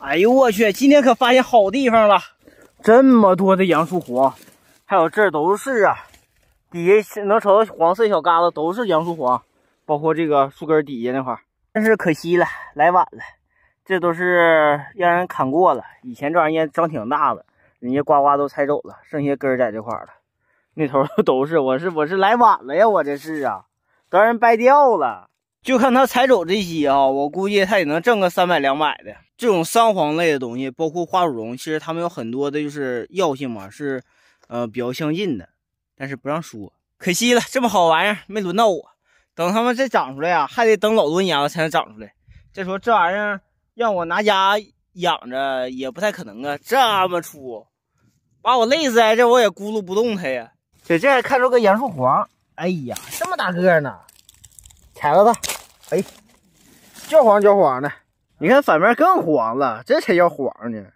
哎呦我去！今天可发现好地方了，这么多的杨树黄，还有这儿都是啊。底下能瞅到黄色小疙瘩，都是杨树黄，包括这个树根底下那块。但是可惜了，来晚了，这都是让人砍过了。以前这玩意儿长挺大的，人家呱呱都拆走了，剩下根在这块了。那头都是，我是我是来晚了呀，我这是啊，让人掰掉了。就看他采走这些啊，我估计他也能挣个三百两百的。这种桑黄类的东西，包括花树茸，其实他们有很多的就是药性嘛，是呃比较相近的，但是不让说。可惜了，这么好玩儿没轮到我。等他们再长出来呀，还得等老多年了才能长出来。再说这玩意儿让我拿家养着也不太可能啊，这么粗，把我累死在这我也咕噜不动它呀。在这看着个杨树黄，哎呀，这么大个呢，采了吧。哎，叫黄叫黄的，你看反面更黄了，这才叫黄呢。